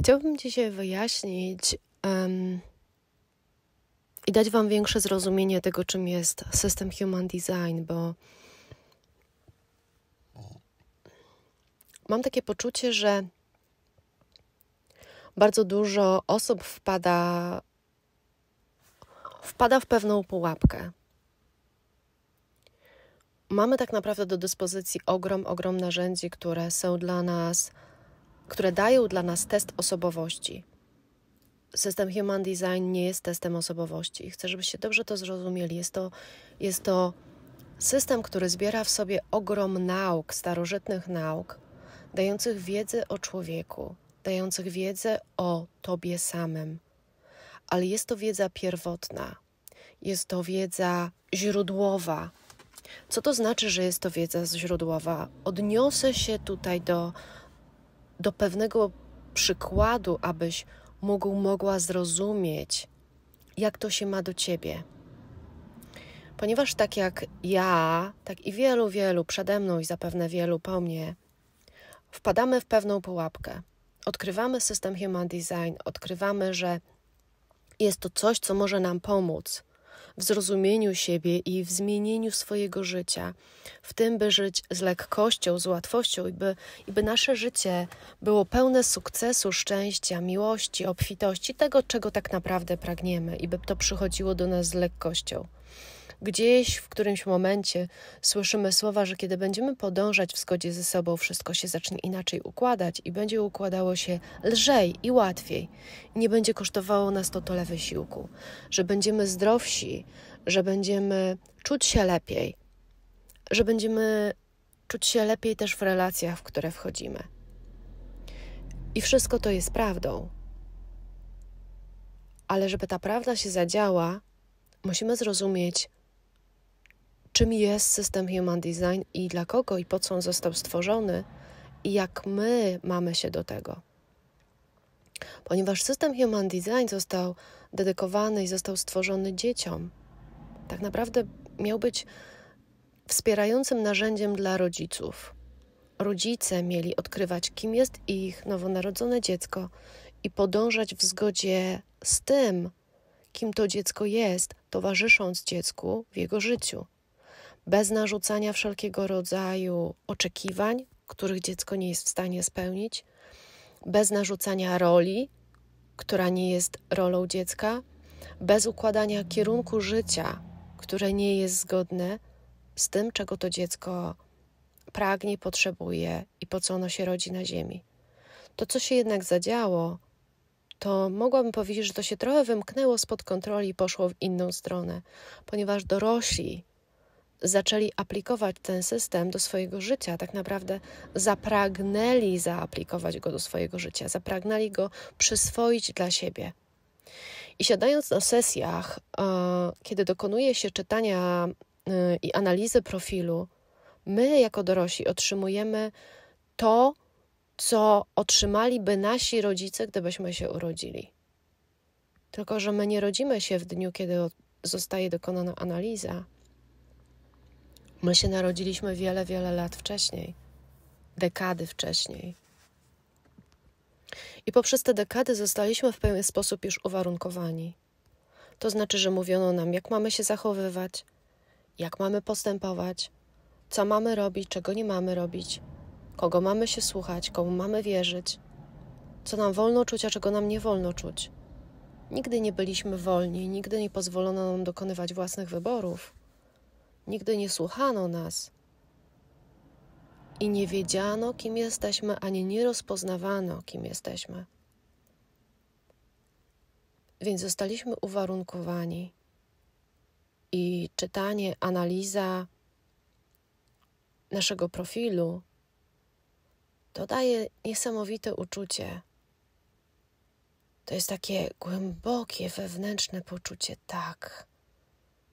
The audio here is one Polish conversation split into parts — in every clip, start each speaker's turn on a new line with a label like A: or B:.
A: Chciałabym dzisiaj wyjaśnić um, i dać Wam większe zrozumienie tego, czym jest system Human Design, bo mam takie poczucie, że bardzo dużo osób wpada, wpada w pewną pułapkę. Mamy tak naprawdę do dyspozycji ogrom, ogrom narzędzi, które są dla nas które dają dla nas test osobowości. System Human Design nie jest testem osobowości. Chcę, żebyście dobrze to zrozumieli. Jest to, jest to system, który zbiera w sobie ogrom nauk, starożytnych nauk, dających wiedzę o człowieku, dających wiedzę o tobie samym. Ale jest to wiedza pierwotna, jest to wiedza źródłowa. Co to znaczy, że jest to wiedza źródłowa? Odniosę się tutaj do do pewnego przykładu, abyś mógł, mogła zrozumieć, jak to się ma do ciebie. Ponieważ tak jak ja, tak i wielu, wielu przede mną i zapewne wielu po mnie, wpadamy w pewną pułapkę. Odkrywamy system Human Design, odkrywamy, że jest to coś, co może nam pomóc w zrozumieniu siebie i w zmienieniu swojego życia, w tym, by żyć z lekkością, z łatwością i by, i by nasze życie było pełne sukcesu, szczęścia, miłości, obfitości, tego, czego tak naprawdę pragniemy, i by to przychodziło do nas z lekkością. Gdzieś w którymś momencie słyszymy słowa, że kiedy będziemy podążać w zgodzie ze sobą, wszystko się zacznie inaczej układać i będzie układało się lżej i łatwiej. Nie będzie kosztowało nas to tyle wysiłku, że będziemy zdrowsi, że będziemy czuć się lepiej, że będziemy czuć się lepiej też w relacjach, w które wchodzimy. I wszystko to jest prawdą. Ale żeby ta prawda się zadziała, musimy zrozumieć, czym jest system Human Design i dla kogo i po co on został stworzony i jak my mamy się do tego. Ponieważ system Human Design został dedykowany i został stworzony dzieciom, tak naprawdę miał być wspierającym narzędziem dla rodziców. Rodzice mieli odkrywać, kim jest ich nowonarodzone dziecko i podążać w zgodzie z tym, kim to dziecko jest, towarzysząc dziecku w jego życiu bez narzucania wszelkiego rodzaju oczekiwań, których dziecko nie jest w stanie spełnić, bez narzucania roli, która nie jest rolą dziecka, bez układania kierunku życia, które nie jest zgodne z tym, czego to dziecko pragnie, potrzebuje i po co ono się rodzi na Ziemi. To, co się jednak zadziało, to mogłabym powiedzieć, że to się trochę wymknęło spod kontroli i poszło w inną stronę, ponieważ dorośli zaczęli aplikować ten system do swojego życia, tak naprawdę zapragnęli zaaplikować go do swojego życia, zapragnęli go przyswoić dla siebie. I siadając na sesjach, e, kiedy dokonuje się czytania e, i analizy profilu, my jako dorośli otrzymujemy to, co otrzymaliby nasi rodzice, gdybyśmy się urodzili. Tylko, że my nie rodzimy się w dniu, kiedy zostaje dokonana analiza, My się narodziliśmy wiele, wiele lat wcześniej, dekady wcześniej. I poprzez te dekady zostaliśmy w pewien sposób już uwarunkowani. To znaczy, że mówiono nam, jak mamy się zachowywać, jak mamy postępować, co mamy robić, czego nie mamy robić, kogo mamy się słuchać, komu mamy wierzyć, co nam wolno czuć, a czego nam nie wolno czuć. Nigdy nie byliśmy wolni, nigdy nie pozwolono nam dokonywać własnych wyborów. Nigdy nie słuchano nas i nie wiedziano, kim jesteśmy, ani nie rozpoznawano, kim jesteśmy. Więc zostaliśmy uwarunkowani. I czytanie, analiza naszego profilu to daje niesamowite uczucie. To jest takie głębokie wewnętrzne poczucie: tak,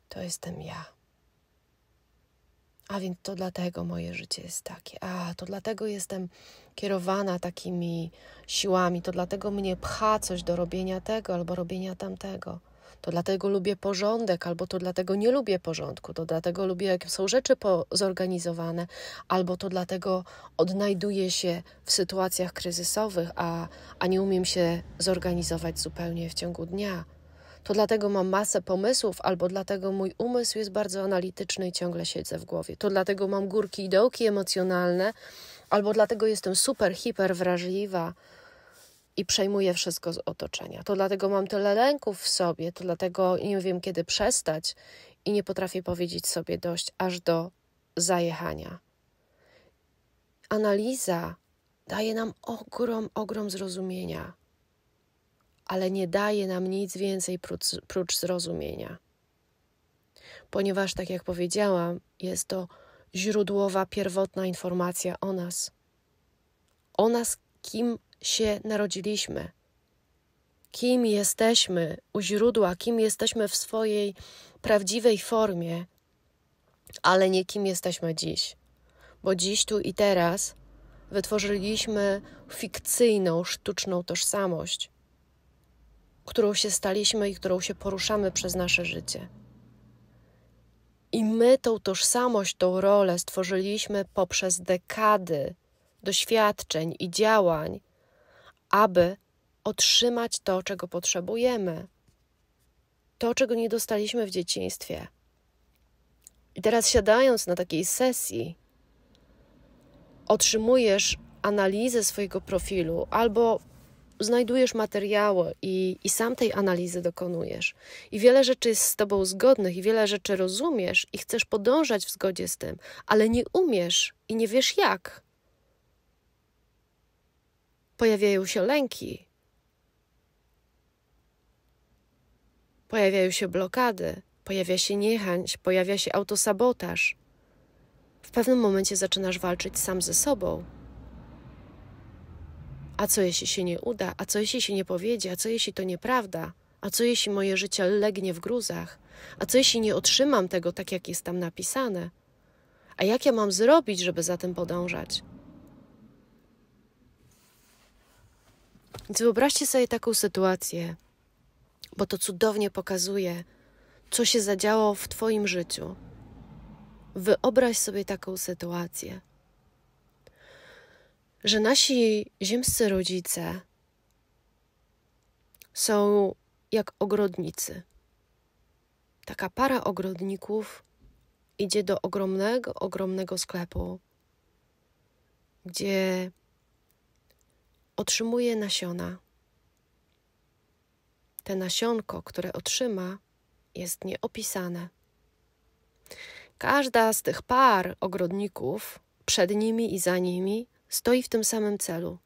A: to jestem ja. A więc to dlatego moje życie jest takie. A to dlatego jestem kierowana takimi siłami, to dlatego mnie pcha coś do robienia tego albo robienia tamtego. To dlatego lubię porządek, albo to dlatego nie lubię porządku, to dlatego lubię, jak są rzeczy zorganizowane, albo to dlatego odnajduję się w sytuacjach kryzysowych, a, a nie umiem się zorganizować zupełnie w ciągu dnia to dlatego mam masę pomysłów, albo dlatego mój umysł jest bardzo analityczny i ciągle siedzę w głowie, to dlatego mam górki i dołki emocjonalne, albo dlatego jestem super, hiper wrażliwa i przejmuję wszystko z otoczenia. To dlatego mam tyle lęków w sobie, to dlatego nie wiem kiedy przestać i nie potrafię powiedzieć sobie dość aż do zajechania. Analiza daje nam ogrom, ogrom zrozumienia ale nie daje nam nic więcej prócz, prócz zrozumienia. Ponieważ, tak jak powiedziałam, jest to źródłowa, pierwotna informacja o nas. O nas, kim się narodziliśmy, kim jesteśmy u źródła, kim jesteśmy w swojej prawdziwej formie, ale nie kim jesteśmy dziś. Bo dziś, tu i teraz wytworzyliśmy fikcyjną, sztuczną tożsamość, którą się staliśmy i którą się poruszamy przez nasze życie. I my tą tożsamość, tą rolę stworzyliśmy poprzez dekady doświadczeń i działań, aby otrzymać to, czego potrzebujemy, to, czego nie dostaliśmy w dzieciństwie. I teraz, siadając na takiej sesji, otrzymujesz analizę swojego profilu albo znajdujesz materiały i, i sam tej analizy dokonujesz. I wiele rzeczy jest z tobą zgodnych, i wiele rzeczy rozumiesz, i chcesz podążać w zgodzie z tym, ale nie umiesz i nie wiesz jak. Pojawiają się lęki, pojawiają się blokady, pojawia się niechęć, pojawia się autosabotaż. W pewnym momencie zaczynasz walczyć sam ze sobą. A co jeśli się nie uda? A co jeśli się nie powiedzie? A co jeśli to nieprawda? A co jeśli moje życie legnie w gruzach? A co jeśli nie otrzymam tego tak, jak jest tam napisane? A jak ja mam zrobić, żeby za tym podążać? Więc wyobraźcie sobie taką sytuację, bo to cudownie pokazuje, co się zadziało w Twoim życiu. Wyobraź sobie taką sytuację że nasi ziemscy rodzice są jak ogrodnicy. Taka para ogrodników idzie do ogromnego, ogromnego sklepu, gdzie otrzymuje nasiona. Te nasionko, które otrzyma, jest nieopisane. Każda z tych par ogrodników przed nimi i za nimi stoi w tym samym celu.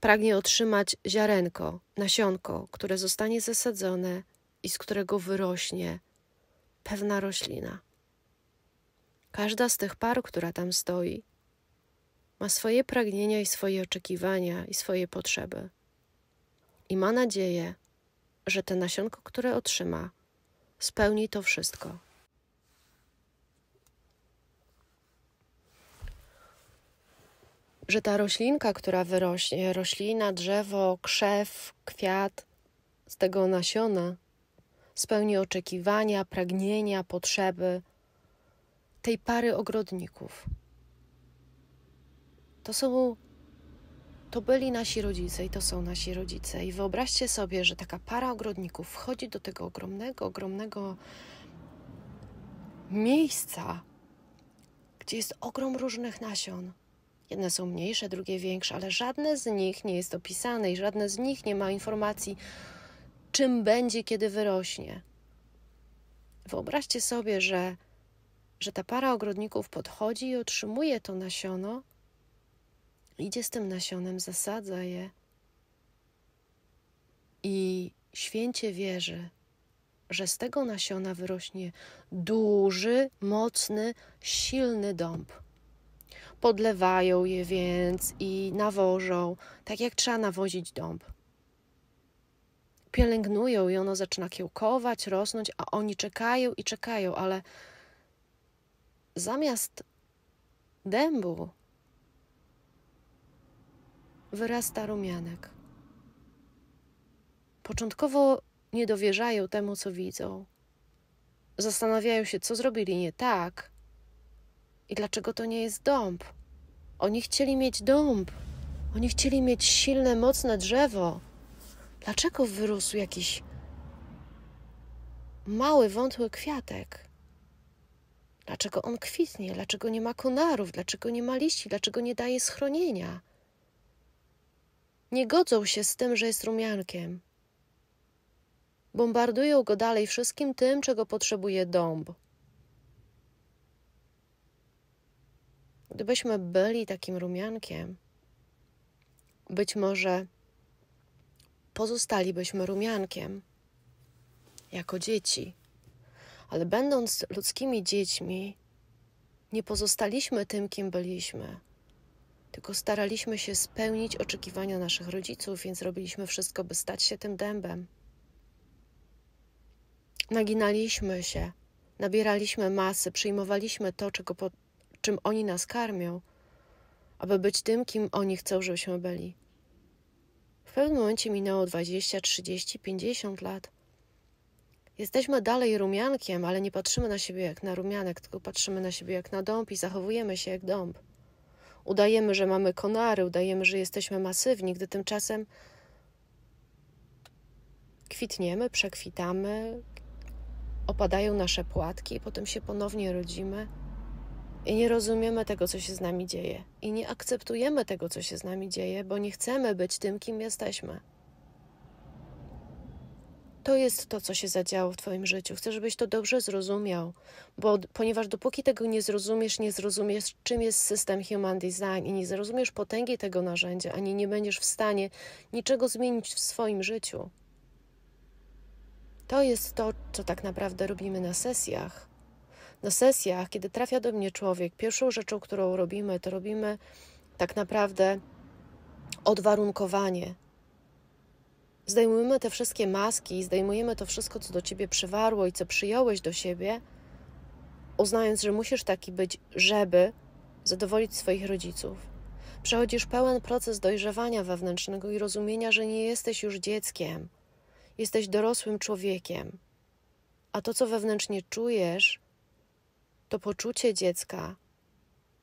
A: Pragnie otrzymać ziarenko, nasionko, które zostanie zasadzone i z którego wyrośnie pewna roślina. Każda z tych par, która tam stoi, ma swoje pragnienia i swoje oczekiwania i swoje potrzeby. I ma nadzieję, że te nasionko, które otrzyma, spełni to wszystko. że ta roślinka, która wyrośnie, roślina, drzewo, krzew, kwiat z tego nasiona spełni oczekiwania, pragnienia, potrzeby tej pary ogrodników. To są to byli nasi rodzice i to są nasi rodzice. I wyobraźcie sobie, że taka para ogrodników wchodzi do tego ogromnego, ogromnego miejsca, gdzie jest ogrom różnych nasion. Jedne są mniejsze, drugie większe, ale żadne z nich nie jest opisane i żadne z nich nie ma informacji, czym będzie, kiedy wyrośnie. Wyobraźcie sobie, że, że ta para ogrodników podchodzi i otrzymuje to nasiono, idzie z tym nasionem, zasadza je i święcie wierzy, że z tego nasiona wyrośnie duży, mocny, silny dąb podlewają je więc i nawożą, tak jak trzeba nawozić dąb. Pielęgnują i ono zaczyna kiełkować, rosnąć, a oni czekają i czekają, ale zamiast dębu wyrasta rumianek. Początkowo nie dowierzają temu, co widzą. Zastanawiają się, co zrobili nie tak – i dlaczego to nie jest dąb? Oni chcieli mieć dąb. Oni chcieli mieć silne, mocne drzewo. Dlaczego wyrósł jakiś mały, wątły kwiatek? Dlaczego on kwitnie? Dlaczego nie ma konarów? Dlaczego nie ma liści? Dlaczego nie daje schronienia? Nie godzą się z tym, że jest rumiankiem. Bombardują go dalej wszystkim tym, czego potrzebuje dąb. Gdybyśmy byli takim rumiankiem, być może pozostalibyśmy rumiankiem jako dzieci, ale będąc ludzkimi dziećmi, nie pozostaliśmy tym, kim byliśmy, tylko staraliśmy się spełnić oczekiwania naszych rodziców, więc robiliśmy wszystko, by stać się tym dębem. Naginaliśmy się, nabieraliśmy masy, przyjmowaliśmy to, czego po czym oni nas karmią, aby być tym, kim oni chcą, żebyśmy byli. W pewnym momencie minęło 20, 30, 50 lat. Jesteśmy dalej rumiankiem, ale nie patrzymy na siebie jak na rumianek, tylko patrzymy na siebie jak na dąb i zachowujemy się jak dąb. Udajemy, że mamy konary, udajemy, że jesteśmy masywni, gdy tymczasem kwitniemy, przekwitamy, opadają nasze płatki, potem się ponownie rodzimy i nie rozumiemy tego, co się z nami dzieje, i nie akceptujemy tego, co się z nami dzieje, bo nie chcemy być tym, kim jesteśmy. To jest to, co się zadziało w Twoim życiu. Chcę, żebyś to dobrze zrozumiał, bo ponieważ dopóki tego nie zrozumiesz, nie zrozumiesz, czym jest system Human Design i nie zrozumiesz potęgi tego narzędzia, ani nie będziesz w stanie niczego zmienić w swoim życiu. To jest to, co tak naprawdę robimy na sesjach na sesjach, kiedy trafia do mnie człowiek, pierwszą rzeczą, którą robimy, to robimy tak naprawdę odwarunkowanie. Zdejmujemy te wszystkie maski, zdejmujemy to wszystko, co do ciebie przywarło i co przyjąłeś do siebie, uznając, że musisz taki być, żeby zadowolić swoich rodziców. Przechodzisz pełen proces dojrzewania wewnętrznego i rozumienia, że nie jesteś już dzieckiem, jesteś dorosłym człowiekiem. A to, co wewnętrznie czujesz, to poczucie dziecka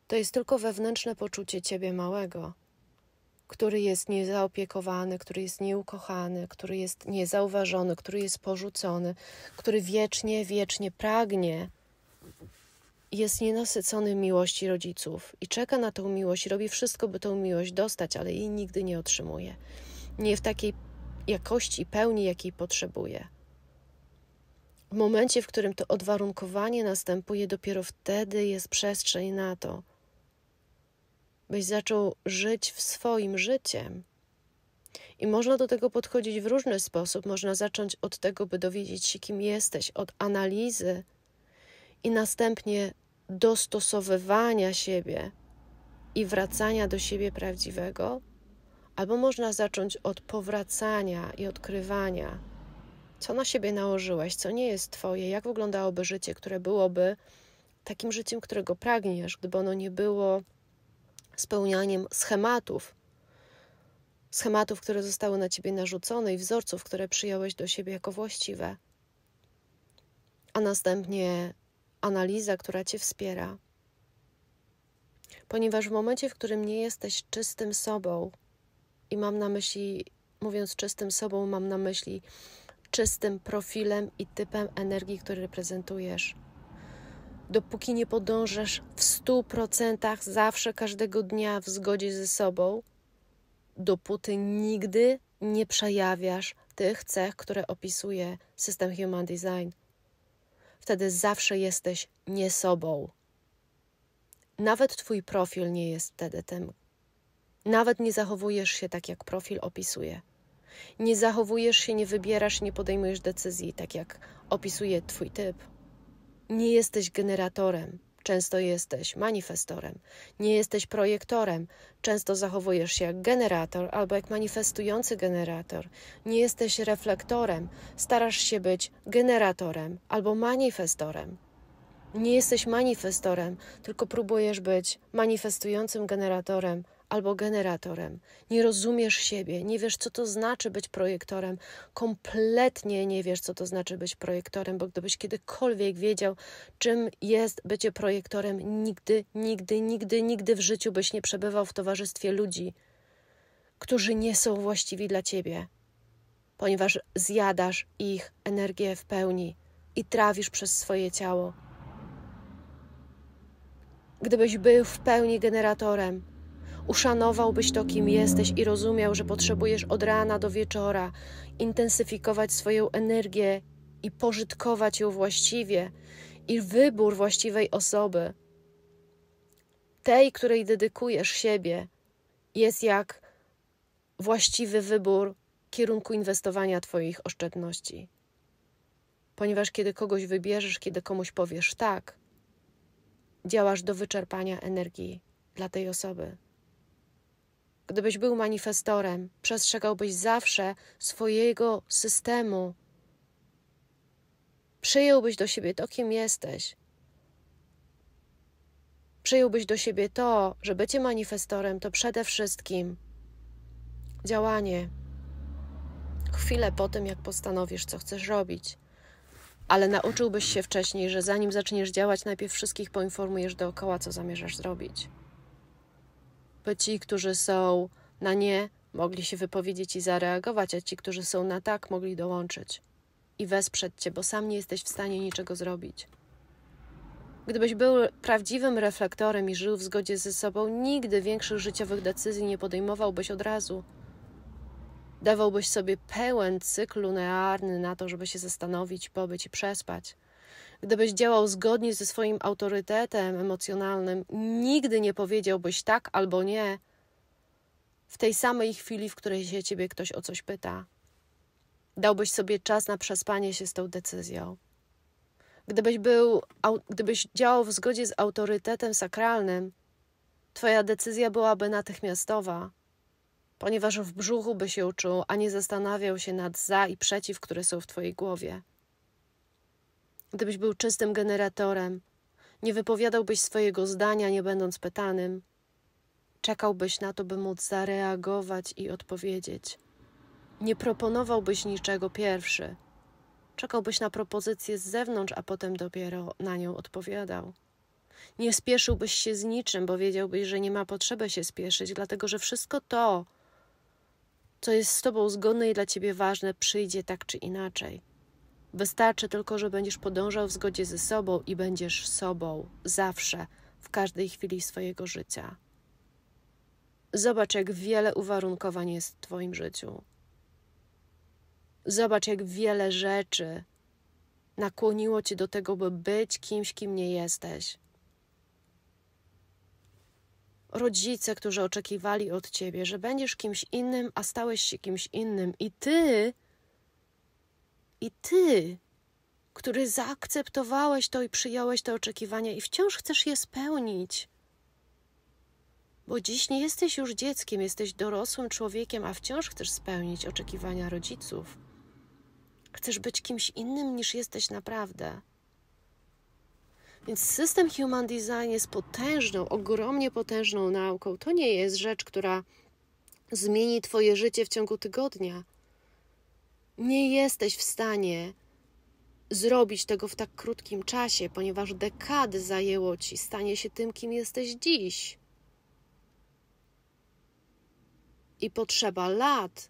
A: to jest tylko wewnętrzne poczucie ciebie małego, który jest niezaopiekowany, który jest nieukochany, który jest niezauważony, który jest porzucony, który wiecznie, wiecznie pragnie, jest nienasycony miłości rodziców i czeka na tą miłość, robi wszystko, by tą miłość dostać, ale jej nigdy nie otrzymuje. Nie w takiej jakości i pełni, jakiej potrzebuje. W momencie, w którym to odwarunkowanie następuje, dopiero wtedy jest przestrzeń na to, byś zaczął żyć w swoim życiem. I można do tego podchodzić w różny sposób. Można zacząć od tego, by dowiedzieć się, kim jesteś, od analizy i następnie dostosowywania siebie i wracania do siebie prawdziwego, albo można zacząć od powracania i odkrywania co na siebie nałożyłeś, co nie jest Twoje, jak wyglądałoby życie, które byłoby takim życiem, którego pragniesz, gdyby ono nie było spełnianiem schematów, schematów, które zostały na ciebie narzucone i wzorców, które przyjąłeś do siebie jako właściwe. A następnie analiza, która cię wspiera. Ponieważ w momencie, w którym nie jesteś czystym sobą, i mam na myśli, mówiąc czystym sobą, mam na myśli czystym profilem i typem energii, który reprezentujesz. Dopóki nie podążasz w 100% zawsze każdego dnia w zgodzie ze sobą, dopóty nigdy nie przejawiasz tych cech, które opisuje system Human Design. Wtedy zawsze jesteś nie sobą. Nawet twój profil nie jest wtedy tym. Nawet nie zachowujesz się tak, jak profil opisuje. Nie zachowujesz się, nie wybierasz, nie podejmujesz decyzji, tak jak opisuje Twój typ. Nie jesteś generatorem, często jesteś manifestorem. Nie jesteś projektorem, często zachowujesz się jak generator albo jak manifestujący generator. Nie jesteś reflektorem, starasz się być generatorem albo manifestorem. Nie jesteś manifestorem, tylko próbujesz być manifestującym generatorem albo generatorem. Nie rozumiesz siebie, nie wiesz, co to znaczy być projektorem. Kompletnie nie wiesz, co to znaczy być projektorem, bo gdybyś kiedykolwiek wiedział, czym jest bycie projektorem, nigdy, nigdy, nigdy, nigdy w życiu byś nie przebywał w towarzystwie ludzi, którzy nie są właściwi dla ciebie, ponieważ zjadasz ich energię w pełni i trawisz przez swoje ciało. Gdybyś był w pełni generatorem, uszanowałbyś to, kim jesteś i rozumiał, że potrzebujesz od rana do wieczora intensyfikować swoją energię i pożytkować ją właściwie, i wybór właściwej osoby, tej, której dedykujesz siebie, jest jak właściwy wybór kierunku inwestowania Twoich oszczędności. Ponieważ kiedy kogoś wybierzesz, kiedy komuś powiesz tak, działasz do wyczerpania energii dla tej osoby. Gdybyś był manifestorem, przestrzegałbyś zawsze swojego systemu. Przyjąłbyś do siebie to, kim jesteś. Przyjąłbyś do siebie to, że bycie manifestorem to przede wszystkim działanie. Chwilę po tym, jak postanowisz, co chcesz robić ale nauczyłbyś się wcześniej, że zanim zaczniesz działać, najpierw wszystkich poinformujesz dookoła, co zamierzasz zrobić by ci, którzy są na nie, mogli się wypowiedzieć i zareagować, a ci, którzy są na tak, mogli dołączyć i wesprzeć cię, bo sam nie jesteś w stanie niczego zrobić. Gdybyś był prawdziwym reflektorem i żył w zgodzie ze sobą, nigdy większych życiowych decyzji nie podejmowałbyś od razu. Dawałbyś sobie pełen cykl lunearny na to, żeby się zastanowić, pobyć i przespać. Gdybyś działał zgodnie ze swoim autorytetem emocjonalnym, nigdy nie powiedziałbyś tak albo nie w tej samej chwili, w której się ciebie ktoś o coś pyta. Dałbyś sobie czas na przespanie się z tą decyzją. Gdybyś, był, gdybyś działał w zgodzie z autorytetem sakralnym, Twoja decyzja byłaby natychmiastowa, ponieważ w brzuchu by się uczuł, a nie zastanawiał się nad za i przeciw, które są w Twojej głowie. Gdybyś był czystym generatorem, nie wypowiadałbyś swojego zdania, nie będąc pytanym. Czekałbyś na to, by móc zareagować i odpowiedzieć. Nie proponowałbyś niczego pierwszy. Czekałbyś na propozycję z zewnątrz, a potem dopiero na nią odpowiadał. Nie spieszyłbyś się z niczym, bo wiedziałbyś, że nie ma potrzeby się spieszyć, dlatego że wszystko to, co jest z tobą zgodne i dla ciebie ważne, przyjdzie tak czy inaczej. Wystarczy tylko, że będziesz podążał w zgodzie ze sobą i będziesz sobą zawsze, w każdej chwili swojego życia. Zobacz, jak wiele uwarunkowań jest w Twoim życiu. Zobacz, jak wiele rzeczy nakłoniło Cię do tego, by być kimś, kim nie jesteś. Rodzice, którzy oczekiwali od Ciebie, że będziesz kimś innym, a stałeś się kimś innym, i Ty i ty, który zaakceptowałeś to i przyjąłeś te oczekiwania i wciąż chcesz je spełnić. Bo dziś nie jesteś już dzieckiem, jesteś dorosłym człowiekiem, a wciąż chcesz spełnić oczekiwania rodziców. Chcesz być kimś innym niż jesteś naprawdę. Więc system Human Design jest potężną, ogromnie potężną nauką. To nie jest rzecz, która zmieni Twoje życie w ciągu tygodnia. Nie jesteś w stanie zrobić tego w tak krótkim czasie, ponieważ dekady zajęło ci stanie się tym, kim jesteś dziś. I potrzeba lat,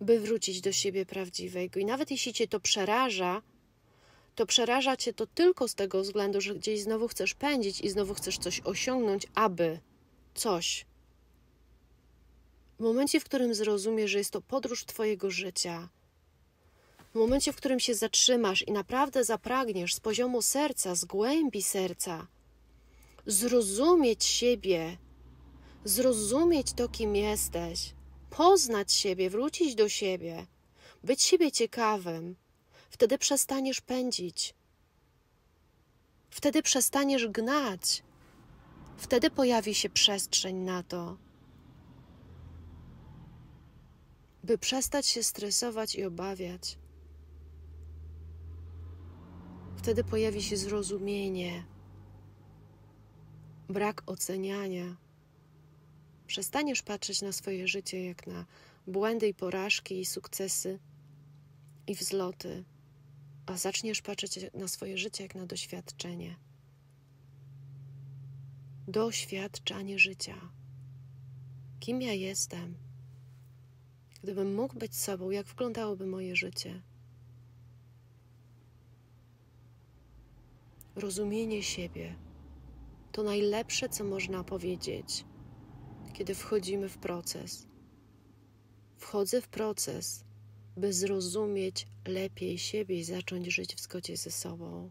A: by wrócić do siebie prawdziwego. I nawet jeśli cię to przeraża, to przeraża cię to tylko z tego względu, że gdzieś znowu chcesz pędzić i znowu chcesz coś osiągnąć, aby coś. W momencie, w którym zrozumiesz, że jest to podróż Twojego życia, w momencie, w którym się zatrzymasz i naprawdę zapragniesz z poziomu serca, z głębi serca, zrozumieć siebie, zrozumieć to, kim jesteś, poznać siebie, wrócić do siebie, być siebie ciekawym, wtedy przestaniesz pędzić, wtedy przestaniesz gnać, wtedy pojawi się przestrzeń na to. by przestać się stresować i obawiać. Wtedy pojawi się zrozumienie, brak oceniania. Przestaniesz patrzeć na swoje życie jak na błędy i porażki, i sukcesy, i wzloty, a zaczniesz patrzeć na swoje życie jak na doświadczenie. Doświadczanie życia. Kim ja jestem? Gdybym mógł być sobą, jak wyglądałoby moje życie? Rozumienie siebie to najlepsze, co można powiedzieć, kiedy wchodzimy w proces. Wchodzę w proces, by zrozumieć lepiej siebie i zacząć żyć w zgodzie ze sobą.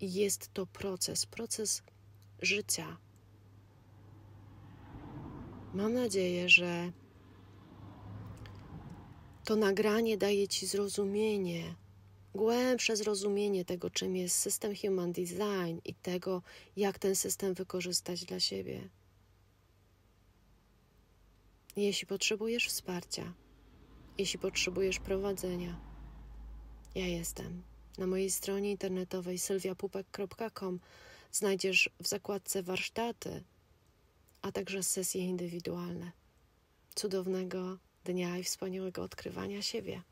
A: I jest to proces, proces życia. Mam nadzieję, że to nagranie daje Ci zrozumienie, głębsze zrozumienie tego, czym jest system Human Design i tego, jak ten system wykorzystać dla siebie. Jeśli potrzebujesz wsparcia, jeśli potrzebujesz prowadzenia, ja jestem. Na mojej stronie internetowej sylwiapupek.com znajdziesz w zakładce warsztaty, a także sesje indywidualne. Cudownego dnia i wspaniałego odkrywania siebie.